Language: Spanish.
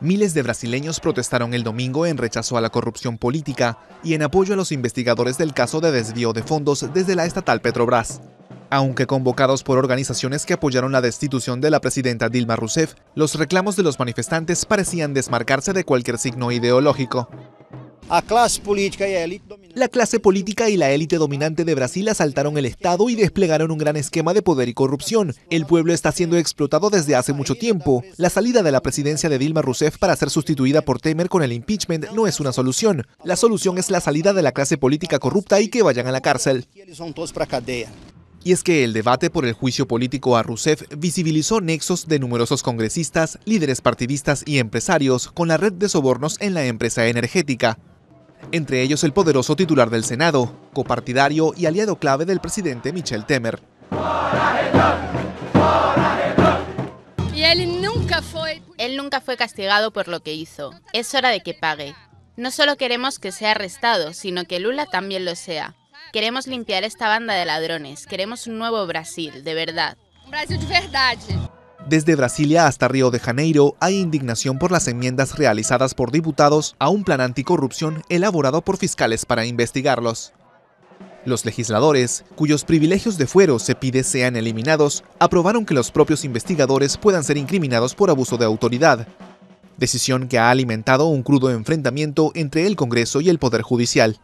Miles de brasileños protestaron el domingo en rechazo a la corrupción política y en apoyo a los investigadores del caso de desvío de fondos desde la estatal Petrobras. Aunque convocados por organizaciones que apoyaron la destitución de la presidenta Dilma Rousseff, los reclamos de los manifestantes parecían desmarcarse de cualquier signo ideológico. La clase política y la élite dominante de Brasil asaltaron el Estado y desplegaron un gran esquema de poder y corrupción. El pueblo está siendo explotado desde hace mucho tiempo. La salida de la presidencia de Dilma Rousseff para ser sustituida por Temer con el impeachment no es una solución. La solución es la salida de la clase política corrupta y que vayan a la cárcel. Y es que el debate por el juicio político a Rousseff visibilizó nexos de numerosos congresistas, líderes partidistas y empresarios con la red de sobornos en la empresa energética entre ellos el poderoso titular del Senado, copartidario y aliado clave del presidente Michel Temer. Y él nunca fue... Él nunca fue castigado por lo que hizo. Es hora de que pague. No solo queremos que sea arrestado, sino que Lula también lo sea. Queremos limpiar esta banda de ladrones. Queremos un nuevo Brasil, de verdad. Un Brasil de verdad. Desde Brasilia hasta Río de Janeiro hay indignación por las enmiendas realizadas por diputados a un plan anticorrupción elaborado por fiscales para investigarlos. Los legisladores, cuyos privilegios de fuero se pide sean eliminados, aprobaron que los propios investigadores puedan ser incriminados por abuso de autoridad, decisión que ha alimentado un crudo enfrentamiento entre el Congreso y el Poder Judicial.